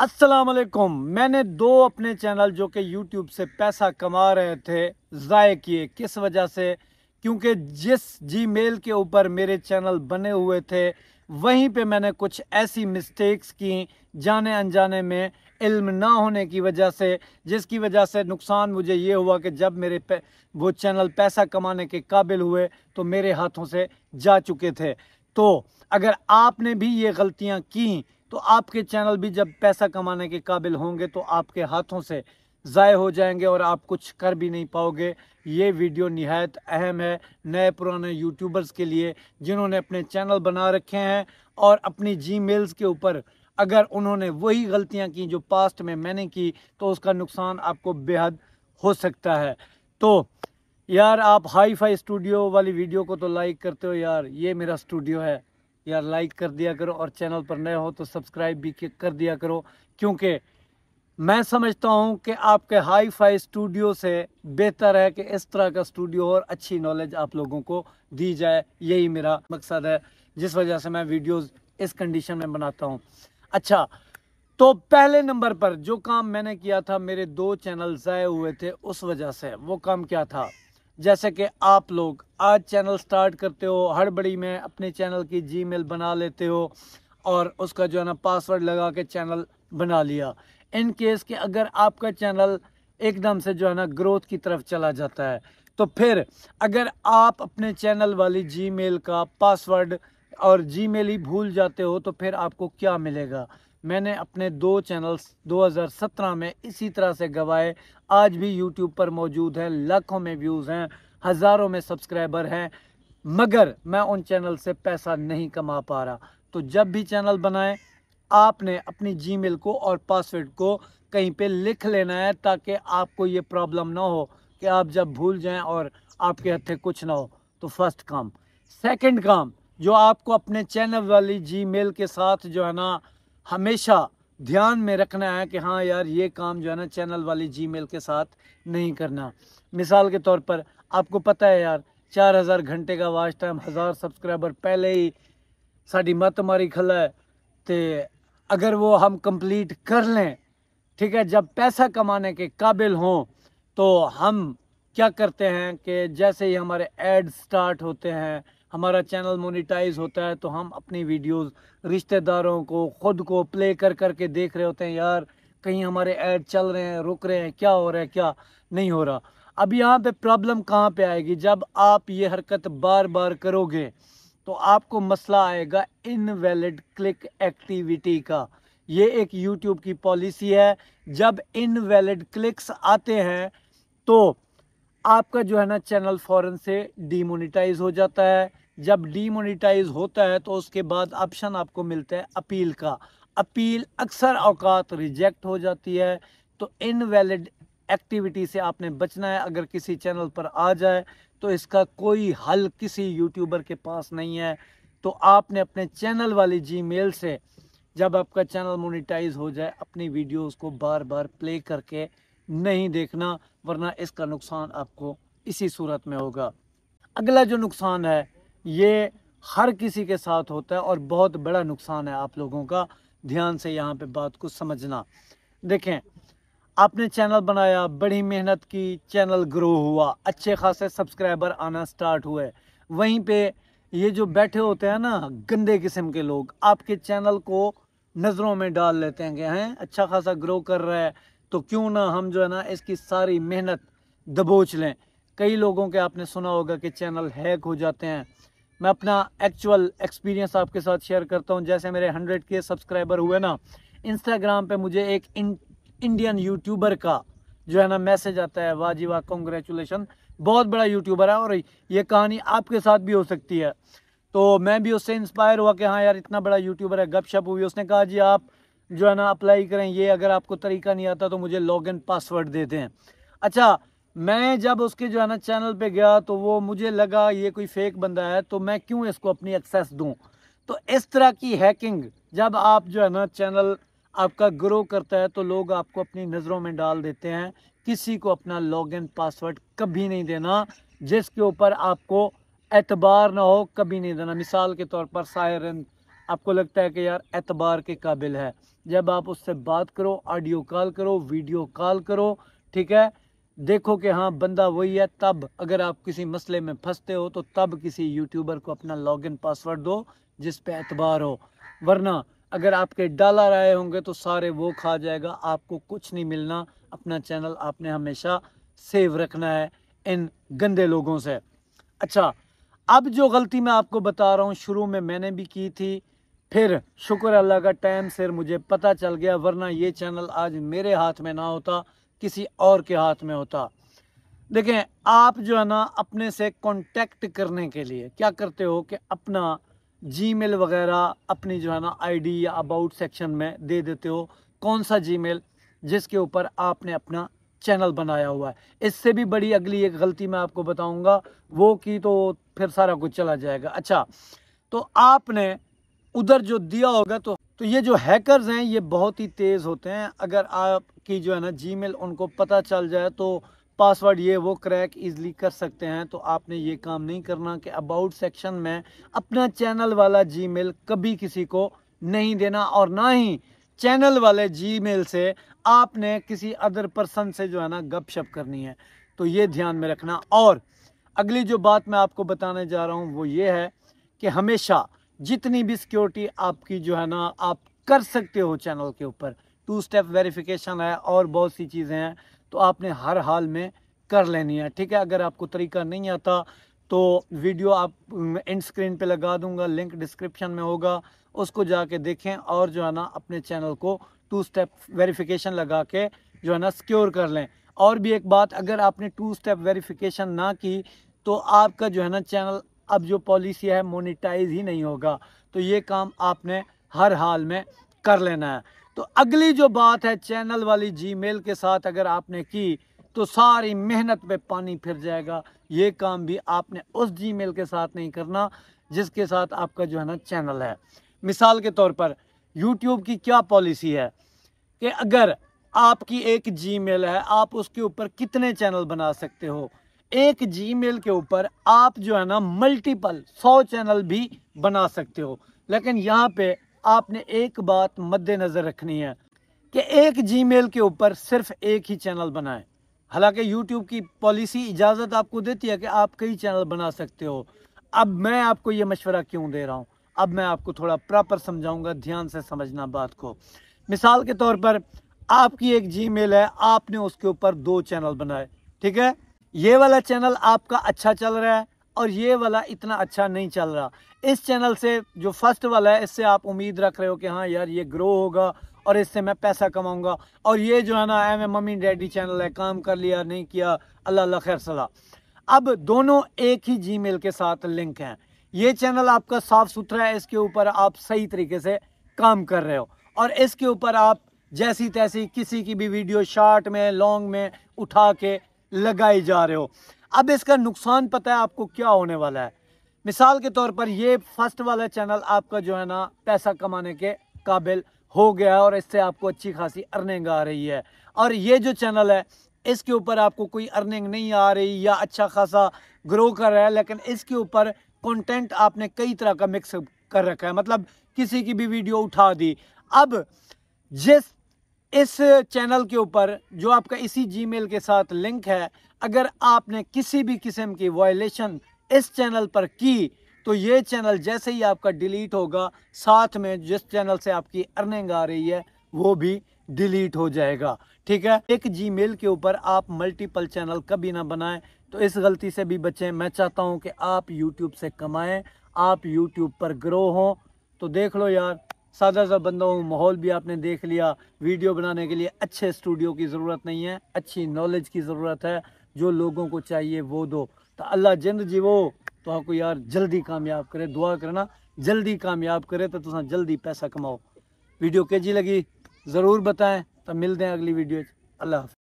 असलकुम मैंने दो अपने चैनल जो कि यूट्यूब से पैसा कमा रहे थे ज़ाय किए किस वजह से क्योंकि जिस जी मेल के ऊपर मेरे चैनल बने हुए थे वहीं पे मैंने कुछ ऐसी मिस्टेक्स की जाने अनजाने में इल्म ना होने की वजह से जिसकी वजह से नुकसान मुझे ये हुआ कि जब मेरे पे वो चैनल पैसा कमाने के काबिल हुए तो मेरे हाथों से जा चुके थे तो अगर आपने भी ये गलतियाँ की तो आपके चैनल भी जब पैसा कमाने के काबिल होंगे तो आपके हाथों से ज़ाय हो जाएंगे और आप कुछ कर भी नहीं पाओगे ये वीडियो नहायत अहम है नए पुराने यूट्यूबर्स के लिए जिन्होंने अपने चैनल बना रखे हैं और अपनी जी के ऊपर अगर उन्होंने वही गलतियां की जो पास्ट में मैंने की तो उसका नुकसान आपको बेहद हो सकता है तो यार आप हाई फाई स्टूडियो वाली वीडियो को तो लाइक करते हो यार ये मेरा स्टूडियो है या लाइक कर दिया करो और चैनल पर नए हो तो सब्सक्राइब भी कर दिया करो क्योंकि मैं समझता हूं कि आपके हाई फाई स्टूडियो से बेहतर है कि इस तरह का स्टूडियो और अच्छी नॉलेज आप लोगों को दी जाए यही मेरा मकसद है जिस वजह से मैं वीडियोस इस कंडीशन में बनाता हूं अच्छा तो पहले नंबर पर जो काम मैंने किया था मेरे दो चैनल ज़ाय हुए थे उस वजह से वो काम क्या था जैसे कि आप लोग आज चैनल स्टार्ट करते हो हड़बड़ी में अपने चैनल की जीमेल बना लेते हो और उसका जो है ना पासवर्ड लगा के चैनल बना लिया इन केस कि अगर आपका चैनल एकदम से जो है ना ग्रोथ की तरफ चला जाता है तो फिर अगर आप अपने चैनल वाली जीमेल का पासवर्ड और जीमेल ही भूल जाते हो तो फिर आपको क्या मिलेगा मैंने अपने दो चैनल्स 2017 में इसी तरह से गवाए आज भी यूट्यूब पर मौजूद हैं लाखों में व्यूज़ हैं हज़ारों में सब्सक्राइबर हैं मगर मैं उन चैनल से पैसा नहीं कमा पा रहा तो जब भी चैनल बनाएं आपने अपनी जीमेल को और पासवर्ड को कहीं पे लिख लेना है ताकि आपको ये प्रॉब्लम ना हो कि आप जब भूल जाएं और आपके हथे कुछ ना हो तो फर्स्ट काम सेकंड काम जो आपको अपने चैनल वाली जीमेल के साथ जो है ना हमेशा ध्यान में रखना है कि हाँ यार ये काम जो है ना चैनल वाली जीमेल के साथ नहीं करना मिसाल के तौर पर आपको पता है यार चार हज़ार घंटे का वाच टाइम हज़ार सब्सक्राइबर पहले ही साड़ी मत मारी खला है तो अगर वो हम कंप्लीट कर लें ठीक है जब पैसा कमाने के काबिल हों तो हम क्या करते हैं कि जैसे ही हमारे एड स्टार्ट होते हैं हमारा चैनल मोनिटाइज होता है तो हम अपनी वीडियोस रिश्तेदारों को ख़ुद को प्ले कर कर करके देख रहे होते हैं यार कहीं हमारे ऐड चल रहे हैं रुक रहे हैं क्या हो रहा है क्या नहीं हो रहा अब यहाँ पे प्रॉब्लम कहाँ पे आएगी जब आप ये हरकत बार बार करोगे तो आपको मसला आएगा इनवैलिड क्लिक एक्टिविटी का ये एक यूट्यूब की पॉलिसी है जब इनवैलिड क्लिक्स आते हैं तो आपका जो है ना चैनल फ़ौरन से डीमोनिटाइज हो जाता है जब डीमोनीटाइज होता है तो उसके बाद ऑप्शन आपको मिलता है अपील का अपील अक्सर अवकात रिजेक्ट हो जाती है तो इनवैलिड एक्टिविटी से आपने बचना है अगर किसी चैनल पर आ जाए तो इसका कोई हल किसी यूट्यूबर के पास नहीं है तो आपने अपने चैनल वाली जीमेल से जब आपका चैनल मोनिटाइज हो जाए अपनी वीडियोस को बार बार प्ले करके नहीं देखना वरना इसका नुकसान आपको इसी सूरत में होगा अगला जो नुकसान है ये हर किसी के साथ होता है और बहुत बड़ा नुकसान है आप लोगों का ध्यान से यहाँ पे बात को समझना देखें आपने चैनल बनाया बड़ी मेहनत की चैनल ग्रो हुआ अच्छे खासे सब्सक्राइबर आना स्टार्ट हुए वहीं पे ये जो बैठे होते हैं ना गंदे किस्म के लोग आपके चैनल को नज़रों में डाल लेते हैं कि हैं अच्छा खासा ग्रो कर रहा है तो क्यों ना हम जो है ना इसकी सारी मेहनत दबोच लें कई लोगों के आपने सुना होगा कि चैनल हैक हो जाते हैं मैं अपना एक्चुअल एक्सपीरियंस आपके साथ शेयर करता हूँ जैसे मेरे हंड्रेड के सब्सक्राइबर हुए ना इंस्टाग्राम पे मुझे एक इंडियन यूट्यूबर का जो है ना मैसेज आता है वाह जी वाह कॉन्ग्रेचुलेसन बहुत बड़ा यूट्यूबर है और ये कहानी आपके साथ भी हो सकती है तो मैं भी उससे इंस्पायर हुआ कि हाँ यार इतना बड़ा यूट्यूबर है गपशप हुई उसने कहा जी आप जो है ना अप्लाई करें ये अगर आपको तरीका नहीं आता तो मुझे लॉग इन पासवर्ड दे दें अच्छा मैं जब उसके जो है ना चैनल पे गया तो वो मुझे लगा ये कोई फेक बंदा है तो मैं क्यों इसको अपनी एक्सेस दूं तो इस तरह की हैकिंग जब आप जो है ना चैनल आपका ग्रो करता है तो लोग आपको अपनी नज़रों में डाल देते हैं किसी को अपना लॉगिन पासवर्ड कभी नहीं देना जिसके ऊपर आपको एतबार ना हो कभी नहीं देना मिसाल के तौर पर सायरन आपको लगता है कि यार एतबार के काबिल है जब आप उससे बात करो ऑडियो कॉल करो वीडियो कॉल करो ठीक है देखो कि हाँ बंदा वही है तब अगर आप किसी मसले में फंसते हो तो तब किसी यूट्यूबर को अपना लॉगिन पासवर्ड दो जिस पे एतबार हो वरना अगर आपके डॉलर आए होंगे तो सारे वो खा जाएगा आपको कुछ नहीं मिलना अपना चैनल आपने हमेशा सेव रखना है इन गंदे लोगों से अच्छा अब जो गलती मैं आपको बता रहा हूँ शुरू में मैंने भी की थी फिर शुक्र अल्लाह का टाइम सिर मुझे पता चल गया वरना ये चैनल आज मेरे हाथ में ना होता किसी और के हाथ में होता देखें आप जो है ना अपने से कांटेक्ट करने के लिए क्या करते हो कि अपना जीमेल वगैरह अपनी जो है ना आईडी या अबाउट सेक्शन में दे देते हो कौन सा जीमेल जिसके ऊपर आपने अपना चैनल बनाया हुआ है इससे भी बड़ी अगली एक गलती मैं आपको बताऊंगा वो की तो फिर सारा कुछ चला जाएगा अच्छा तो आपने उधर जो दिया होगा तो तो ये जो हैकर्स हैं ये बहुत ही तेज़ होते हैं अगर आप की जो है ना जी उनको पता चल जाए तो पासवर्ड ये वो क्रैक इजली कर सकते हैं तो आपने ये काम नहीं करना कि अबाउट सेक्शन में अपना चैनल वाला जी कभी किसी को नहीं देना और ना ही चैनल वाले जी से आपने किसी अदर पर्सन से जो है ना गपशप करनी है तो ये ध्यान में रखना और अगली जो बात मैं आपको बताने जा रहा हूँ वो ये है कि हमेशा जितनी भी सिक्योरिटी आपकी जो है ना आप कर सकते हो चैनल के ऊपर टू स्टेप वेरिफिकेशन है और बहुत सी चीज़ें हैं तो आपने हर हाल में कर लेनी है ठीक है अगर आपको तरीका नहीं आता तो वीडियो आप एंड स्क्रीन पे लगा दूंगा लिंक डिस्क्रिप्शन में होगा उसको जाके देखें और जो है ना अपने चैनल को टू स्टेप वेरिफिकेशन लगा के जो है ना सिक्योर कर लें और भी एक बात अगर आपने टू स्टेप वेरिफिकेशन ना की तो आपका जो है ना चैनल अब जो पॉलिसी है मोनिटाइज ही नहीं होगा तो ये काम आपने हर हाल में कर लेना है तो अगली जो बात है चैनल वाली जीमेल के साथ अगर आपने की तो सारी मेहनत पे पानी फिर जाएगा ये काम भी आपने उस जीमेल के साथ नहीं करना जिसके साथ आपका जो है ना चैनल है मिसाल के तौर पर यूट्यूब की क्या पॉलिसी है कि अगर आपकी एक जीमेल है आप उसके ऊपर कितने चैनल बना सकते हो एक जीमेल के ऊपर आप जो है ना मल्टीपल सौ चैनल भी बना सकते हो लेकिन यहाँ पे आपने एक बात मद्देनज़र रखनी है कि एक जीमेल के ऊपर सिर्फ एक ही चैनल बनाएं हालांकि यूट्यूब की पॉलिसी इजाज़त आपको देती है कि आप कई चैनल बना सकते हो अब मैं आपको ये मशवरा क्यों दे रहा हूँ अब मैं आपको थोड़ा प्रॉपर समझाऊंगा ध्यान से समझना बात को मिसाल के तौर पर आपकी एक मेल है आपने उसके ऊपर दो चैनल बनाए ठीक है ये वाला चैनल आपका अच्छा चल रहा है और ये वाला इतना अच्छा नहीं चल रहा इस चैनल से जो फर्स्ट वाला है इससे आप उम्मीद रख रहे हो कि हाँ यार ये ग्रो होगा और इससे मैं पैसा कमाऊंगा और ये जो है ना आया मैं मम्मी डैडी चैनल है काम कर लिया नहीं किया अल्लाह खैर सलाह अब दोनों एक ही जी के साथ लिंक हैं ये चैनल आपका साफ़ सुथरा है इसके ऊपर आप सही तरीके से काम कर रहे हो और इसके ऊपर आप जैसी तैसी किसी की भी वीडियो शॉर्ट में लॉन्ग में उठा के लगाए जा रहे हो अब इसका नुकसान पता है आपको क्या होने वाला है मिसाल के तौर पर ये फर्स्ट वाला चैनल आपका जो है ना पैसा कमाने के काबिल हो गया है और इससे आपको अच्छी खासी अर्निंग आ रही है और ये जो चैनल है इसके ऊपर आपको कोई अर्निंग नहीं आ रही या अच्छा खासा ग्रो कर रहा है लेकिन इसके ऊपर कंटेंट आपने कई तरह का मिक्स कर रखा है मतलब किसी की भी वीडियो उठा दी अब जिस इस चैनल के ऊपर जो आपका इसी जीमेल के साथ लिंक है अगर आपने किसी भी किस्म की वायलेशन इस चैनल पर की तो ये चैनल जैसे ही आपका डिलीट होगा साथ में जिस चैनल से आपकी अर्निंग आ रही है वो भी डिलीट हो जाएगा ठीक है एक जीमेल के ऊपर आप मल्टीपल चैनल कभी ना बनाएं तो इस गलती से भी बचें मैं चाहता हूं कि आप यूट्यूब से कमाएं आप यूट्यूब पर ग्रो हों तो देख लो यार सादा सा बंदा हूँ माहौल भी आपने देख लिया वीडियो बनाने के लिए अच्छे स्टूडियो की ज़रूरत नहीं है अच्छी नॉलेज की ज़रूरत है जो लोगों को चाहिए वो दो तो अल्लाह जिंद जीवो तो आपको यार जल्दी कामयाब करे दुआ करना जल्दी कामयाब करे तो तुम जल्दी पैसा कमाओ वीडियो कैसी लगी ज़रूर बताएँ तो मिलते हैं अगली वीडियो अल्लाह